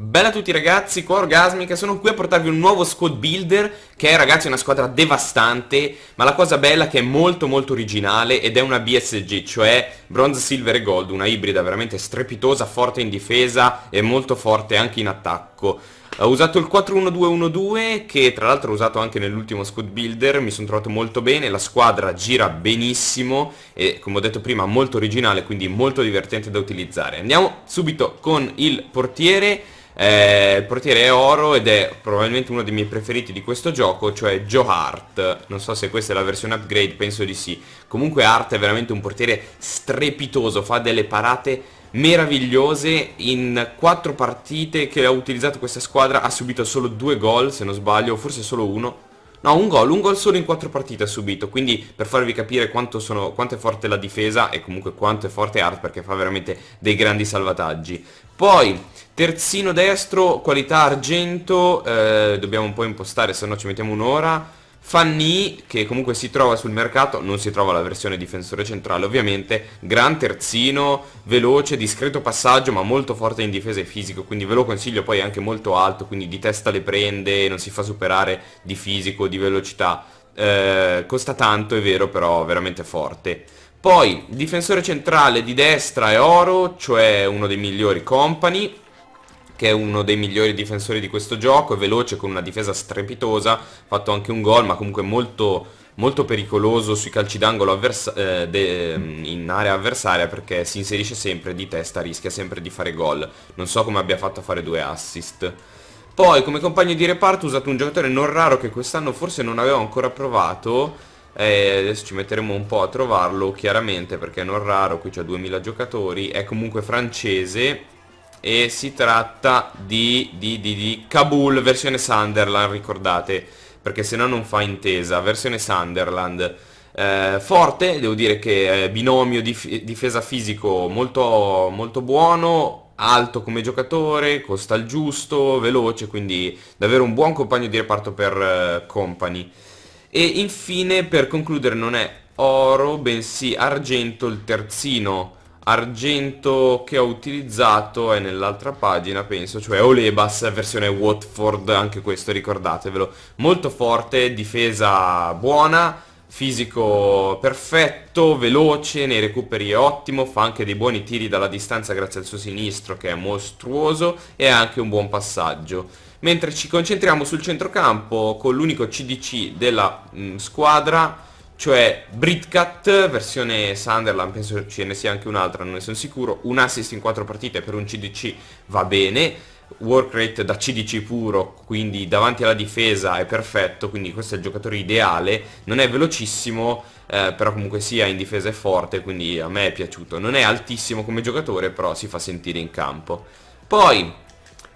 Bella a tutti ragazzi, qua Orgasmica, sono qui a portarvi un nuovo squad builder che è ragazzi una squadra devastante, ma la cosa bella è che è molto molto originale ed è una BSG, cioè bronze, silver e gold, una ibrida veramente strepitosa, forte in difesa e molto forte anche in attacco. Ho usato il 4-1-2-1-2 che tra l'altro ho usato anche nell'ultimo squad builder, mi sono trovato molto bene, la squadra gira benissimo e come ho detto prima molto originale, quindi molto divertente da utilizzare. Andiamo subito con il portiere eh, il portiere è oro ed è probabilmente uno dei miei preferiti di questo gioco, cioè Joe Hart. Non so se questa è la versione upgrade, penso di sì. Comunque Hart è veramente un portiere strepitoso, fa delle parate meravigliose in quattro partite che ha utilizzato questa squadra ha subito solo due gol se non sbaglio forse solo uno No, un gol, un gol solo in quattro partite ha subito, quindi per farvi capire quanto, sono, quanto è forte la difesa e comunque quanto è forte Art perché fa veramente dei grandi salvataggi. Poi, terzino destro, qualità argento, eh, dobbiamo un po' impostare, se no ci mettiamo un'ora. Fanny, che comunque si trova sul mercato, non si trova la versione difensore centrale ovviamente, gran terzino, veloce, discreto passaggio ma molto forte in difesa e fisico, quindi ve lo consiglio poi anche molto alto, quindi di testa le prende, non si fa superare di fisico, di velocità, eh, costa tanto è vero però veramente forte. Poi difensore centrale di destra è Oro, cioè uno dei migliori company, che è uno dei migliori difensori di questo gioco, è veloce con una difesa strepitosa, ha fatto anche un gol ma comunque molto, molto pericoloso sui calci d'angolo eh, in area avversaria perché si inserisce sempre di testa, rischia sempre di fare gol, non so come abbia fatto a fare due assist. Poi come compagno di reparto ho usato un giocatore non raro che quest'anno forse non avevo ancora provato eh, adesso ci metteremo un po' a trovarlo chiaramente perché è non raro, qui c'è 2000 giocatori, è comunque francese e si tratta di, di, di, di Kabul versione Sunderland, ricordate, perché se no non fa intesa, versione Sunderland. Eh, forte, devo dire che eh, binomio dif difesa fisico molto, molto buono, alto come giocatore, costa il giusto, veloce, quindi davvero un buon compagno di reparto per eh, Company. E infine, per concludere, non è oro, bensì argento il terzino argento che ho utilizzato è nell'altra pagina penso cioè Olebas versione Watford anche questo ricordatevelo molto forte difesa buona fisico perfetto, veloce, nei recuperi è ottimo, fa anche dei buoni tiri dalla distanza grazie al suo sinistro che è mostruoso e ha anche un buon passaggio. Mentre ci concentriamo sul centrocampo con l'unico CDC della mh, mm, squadra cioè Britcat, versione Sunderland, penso ce ne sia anche un'altra, non ne sono sicuro, un assist in 4 partite per un CDC va bene, work rate da CDC puro, quindi davanti alla difesa è perfetto, quindi questo è il giocatore ideale, non è velocissimo, eh, però comunque sia in difesa è forte, quindi a me è piaciuto, non è altissimo come giocatore, però si fa sentire in campo. Poi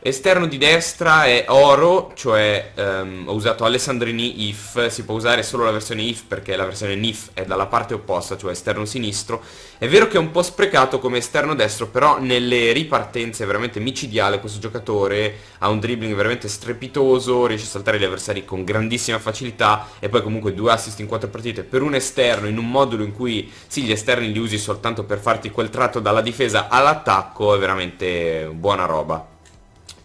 Esterno di destra è oro, cioè um, ho usato Alessandrini if, si può usare solo la versione if perché la versione nif è dalla parte opposta, cioè esterno sinistro. È vero che è un po' sprecato come esterno destro, però nelle ripartenze è veramente micidiale questo giocatore, ha un dribbling veramente strepitoso, riesce a saltare gli avversari con grandissima facilità e poi comunque due assist in quattro partite per un esterno in un modulo in cui sì gli esterni li usi soltanto per farti quel tratto dalla difesa all'attacco, è veramente buona roba.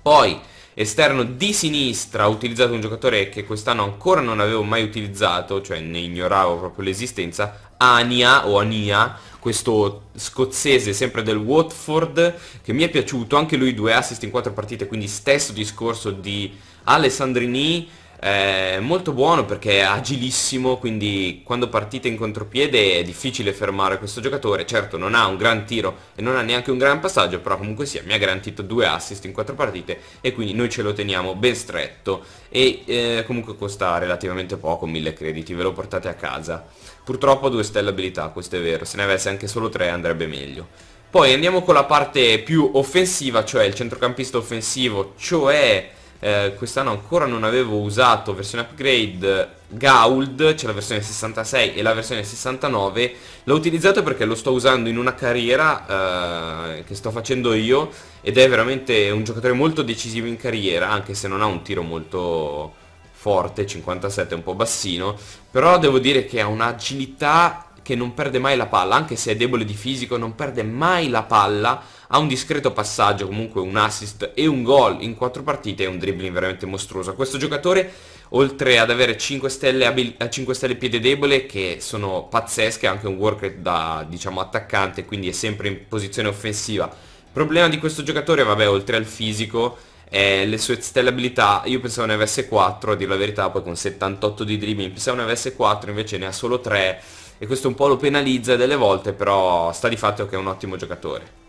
Poi esterno di sinistra ho utilizzato un giocatore che quest'anno ancora non avevo mai utilizzato, cioè ne ignoravo proprio l'esistenza, Ania o Ania, questo scozzese sempre del Watford che mi è piaciuto, anche lui due assist in quattro partite, quindi stesso discorso di Alessandrini è molto buono perché è agilissimo, quindi quando partite in contropiede è difficile fermare questo giocatore. Certo non ha un gran tiro e non ha neanche un gran passaggio, però comunque sia, mi ha garantito due assist in quattro partite e quindi noi ce lo teniamo ben stretto e eh, comunque costa relativamente poco, 1000 crediti, ve lo portate a casa. Purtroppo ha due stelle abilità, questo è vero, se ne avesse anche solo tre andrebbe meglio. Poi andiamo con la parte più offensiva, cioè il centrocampista offensivo, cioè eh, quest'anno ancora non avevo usato versione upgrade Gauld, c'è cioè la versione 66 e la versione 69, l'ho utilizzato perché lo sto usando in una carriera eh, che sto facendo io ed è veramente un giocatore molto decisivo in carriera, anche se non ha un tiro molto forte, 57 è un po' bassino, però devo dire che ha un'agilità che non perde mai la palla, anche se è debole di fisico, non perde mai la palla, ha un discreto passaggio, comunque un assist e un gol in quattro partite e un dribbling veramente mostruoso. Questo giocatore, oltre ad avere 5 stelle, abil- 5 eh, stelle piede debole, che sono pazzesche, ha anche un work rate da diciamo, attaccante, quindi è sempre in posizione offensiva. Il problema di questo giocatore, vabbè, oltre al fisico, eh, le sue stelle abilità io pensavo ne avesse 4 a dire la verità poi con 78 di dribbling pensavo ne avesse 4 invece ne ha solo 3 e questo un po' lo penalizza delle volte, però sta di fatto che è un ottimo giocatore.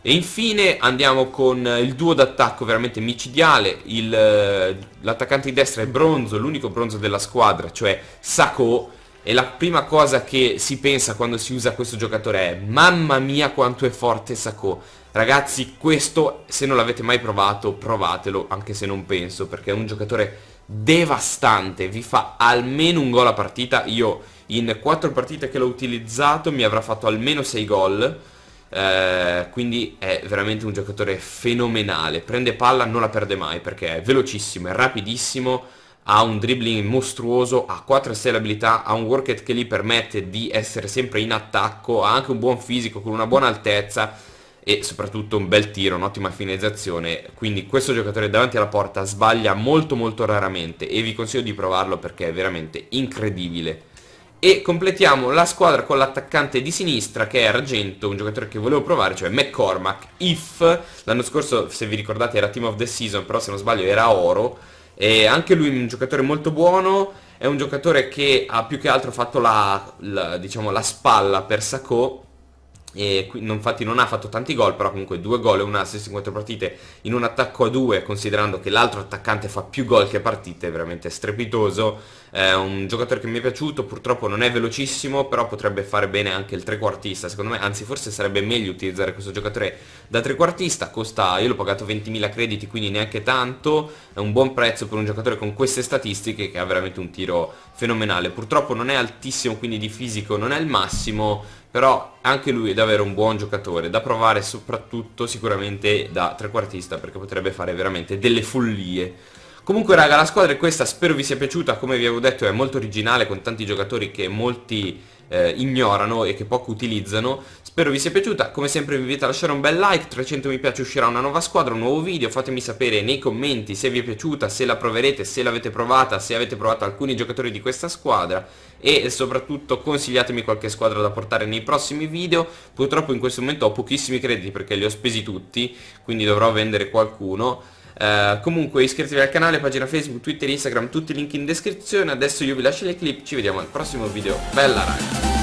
E infine andiamo con il duo d'attacco veramente micidiale, eh, l'attaccante di destra è bronzo, l'unico bronzo della squadra, cioè Sako, e la prima cosa che si pensa quando si usa questo giocatore è mamma mia quanto è forte Sako. Ragazzi, questo se non l'avete mai provato, provatelo, anche se non penso, perché è un giocatore devastante, vi fa almeno un gol a partita, io in 4 partite che l'ho utilizzato mi avrà fatto almeno 6 gol. Eh, quindi è veramente un giocatore fenomenale. Prende palla, non la perde mai perché è velocissimo, è rapidissimo, ha un dribbling mostruoso, ha 4 6 abilità, ha un workout che gli permette di essere sempre in attacco, ha anche un buon fisico con una buona altezza e soprattutto un bel tiro, un'ottima finalizzazione. Quindi questo giocatore davanti alla porta sbaglia molto molto raramente e vi consiglio di provarlo perché è veramente incredibile e completiamo la squadra con l'attaccante di sinistra che è Argento, un giocatore che volevo provare, cioè McCormack, If, l'anno scorso se vi ricordate era Team of the Season, però se non sbaglio era Oro, e anche lui è un giocatore molto buono, è un giocatore che ha più che altro fatto la, la, diciamo, la spalla per Sacco, e infatti non ha fatto tanti gol, però comunque due gol e una assist in quattro partite in un attacco a due, considerando che l'altro attaccante fa più gol che partite, è veramente strepitoso è un giocatore che mi è piaciuto, purtroppo non è velocissimo, però potrebbe fare bene anche il trequartista, secondo me, anzi forse sarebbe meglio utilizzare questo giocatore da trequartista, costa, io l'ho pagato 20.000 crediti, quindi neanche tanto, è un buon prezzo per un giocatore con queste statistiche che ha veramente un tiro fenomenale, purtroppo non è altissimo, quindi di fisico non è il massimo, però anche lui è davvero un buon giocatore da provare soprattutto sicuramente da trequartista perché potrebbe fare veramente delle follie Comunque raga la squadra è questa, spero vi sia piaciuta, come vi avevo detto è molto originale con tanti giocatori che molti eh, ignorano e che poco utilizzano Spero vi sia piaciuta, come sempre vi invito a lasciare un bel like, 300 mi piace uscirà una nuova squadra, un nuovo video Fatemi sapere nei commenti se vi è piaciuta, se la proverete, se l'avete provata, se avete provato alcuni giocatori di questa squadra E soprattutto consigliatemi qualche squadra da portare nei prossimi video Purtroppo in questo momento ho pochissimi crediti perché li ho spesi tutti, quindi dovrò vendere qualcuno eh, comunque iscrivetevi al canale, pagina Facebook, Twitter, Instagram, tutti i link in descrizione. Adesso io vi lascio le clip, ci vediamo al prossimo video. Bella raga!